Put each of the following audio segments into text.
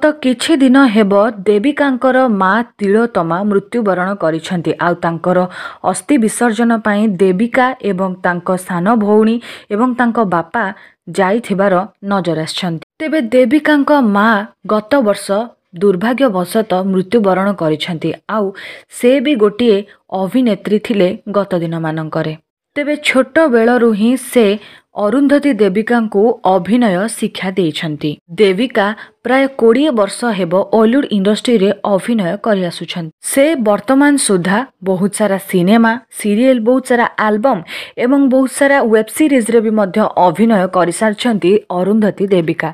ଗତ କିଛି ଦିନ ହେବ ଦେବିକାଙ୍କର ମା ତିଳୋତ୍ତମା ମୃତ୍ୟୁବରଣ କରିଛନ୍ତି ଆଉ ତାଙ୍କର ଅସ୍ଥି ବିସର୍ଜନ ପାଇଁ ଦେବିକା ଏବଂ ତାଙ୍କ ସାନ ଭଉଣୀ ଏବଂ ତାଙ୍କ ବାପା ଯାଇଥିବାର ନଜର ଆସିଛନ୍ତି ତେବେ ଦେବିକାଙ୍କ ମା ଗତ ବର୍ଷ ଦୁର୍ଭାଗ୍ୟବଶତଃ ମୃତ୍ୟୁବରଣ କରିଛନ୍ତି ଆଉ ସେ ବି ଗୋଟିଏ ଅଭିନେତ୍ରୀ ଥିଲେ ଗତ ଦିନମାନଙ୍କରେ ତେବେ ଛୋଟବେଳରୁ ହିଁ ସେ ଅରୁନ୍ଧତୀ ଦେବିକାଙ୍କୁ ଅଭିନୟ ଶିକ୍ଷା ଦେଇଛନ୍ତି ଦେବିକା ପ୍ରାୟ କୋଡ଼ିଏ ବର୍ଷ ହେବ ଅଲିଉଡ୍ ଇଣ୍ଡଷ୍ଟ୍ରିରେ ଅଭିନୟ କରିଆସୁଛନ୍ତି ସେ ବର୍ତ୍ତମାନ ସୁଦ୍ଧା ବହୁତ ସାରା ସିନେମା ସିରିଏଲ୍ ବହୁତ ସାରା ଆଲବମ୍ ଏବଂ ବହୁତ ସାରା ୱେବ୍ ସିରିଜ୍ରେ ବି ମଧ୍ୟ ଅଭିନୟ କରିସାରିଛନ୍ତି ଅରୁନ୍ଧତୀ ଦେବିକା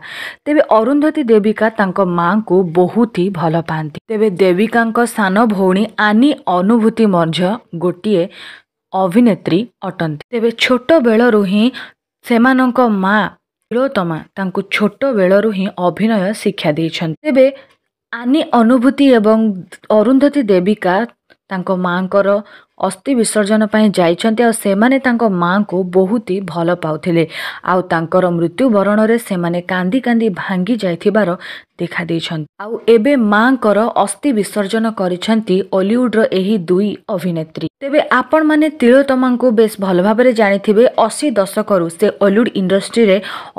ତେବେ ଅରୁନ୍ଧତୀ ଦେବିକା ତାଙ୍କ ମାଆଙ୍କୁ ବହୁତ ହି ଭଲ ପାଆନ୍ତି ତେବେ ଦେବିକାଙ୍କ ସାନ ଭଉଣୀ ଆନି ଅନୁଭୂତି ମଧ୍ୟ ଗୋଟିଏ ଅଭିନେତ୍ରୀ ଅଟନ୍ତି ତେବେ ଛୋଟ ବେଳରୁ ହିଁ ସେମାନଙ୍କ ମା ତିଳୋତ୍ତମା ତାଙ୍କୁ ଛୋଟ ବେଳରୁ ହିଁ ଅଭିନୟ ଶିକ୍ଷା ଦେଇଛନ୍ତି ତେବେ ଆନି ଅନୁଭୂତି ଏବଂ ଅରୁନ୍ଧତୀ ଦେବିକା ତାଙ୍କ ମାଆଙ୍କର ଅସ୍ଥି ବିସର୍ଜନ ପାଇଁ ଯାଇଛନ୍ତି ଆଉ ସେମାନେ ତାଙ୍କ ମାଆଙ୍କୁ ବହୁତ ହି ଭଲ ପାଉଥିଲେ ଆଉ ତାଙ୍କର ମୃତ୍ୟୁବରଣରେ ସେମାନେ କାନ୍ଦି କାନ୍ଦି ଭାଙ୍ଗି ଯାଇଥିବାର ଦେଖାଦେଇଛନ୍ତି ଆଉ ଏବେ ମାଙ୍କର ଅସ୍ଥି ବିସର୍ଜନ କରିଛନ୍ତି ଅଲିଉଡ଼ର ଏହି ଦୁଇ ଅଭିନେତ୍ରୀ ତେବେ ଆପଣମାନେ ତିଳୋତ୍ତମାଙ୍କୁ ବେଶ୍ ଭଲ ଭାବରେ ଜାଣିଥିବେ ଅଶୀ ଦଶକରୁ ସେ ଅଲିଉଡ଼ ଇଣ୍ଡଷ୍ଟ୍ରିରେ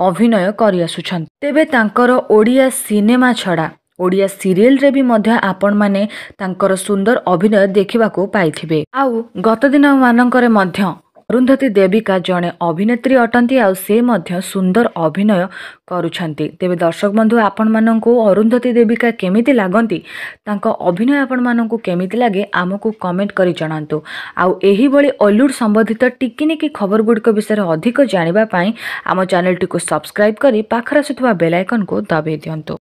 ଅଭିନୟ କରିଆସୁଛନ୍ତି ତେବେ ତାଙ୍କର ଓଡ଼ିଆ ସିନେମା ଛଡ଼ା ଓଡ଼ିଆ ସିରିଏଲ୍ରେ ବି ମଧ୍ୟ ଆପଣମାନେ ତାଙ୍କର ସୁନ୍ଦର ଅଭିନୟ ଦେଖିବାକୁ ପାଇଥିବେ ଆଉ ଗତ ଦିନମାନଙ୍କରେ ମଧ୍ୟ ଅରୁନ୍ଧତୀ ଦେବିକା ଜଣେ ଅଭିନେତ୍ରୀ ଅଟନ୍ତି ଆଉ ସେ ମଧ୍ୟ ସୁନ୍ଦର ଅଭିନୟ କରୁଛନ୍ତି ତେବେ ଦର୍ଶକ ବନ୍ଧୁ ଆପଣମାନଙ୍କୁ ଅରୁନ୍ଧତୀ ଦେବିକା କେମିତି ଲାଗନ୍ତି ତାଙ୍କ ଅଭିନୟ ଆପଣମାନଙ୍କୁ କେମିତି ଲାଗେ ଆମକୁ କମେଣ୍ଟ କରି ଜଣାନ୍ତୁ ଆଉ ଏହିଭଳି ଅଲିଉଡ଼ ସମ୍ବନ୍ଧିତ ଟିକିନିକି ଖବରଗୁଡ଼ିକ ବିଷୟରେ ଅଧିକ ଜାଣିବା ପାଇଁ ଆମ ଚ୍ୟାନେଲଟିକୁ ସବସ୍କ୍ରାଇବ୍ କରି ପାଖରେ ଆସୁଥିବା ବେଲାଇକନକୁ ଦବାଇ ଦିଅନ୍ତୁ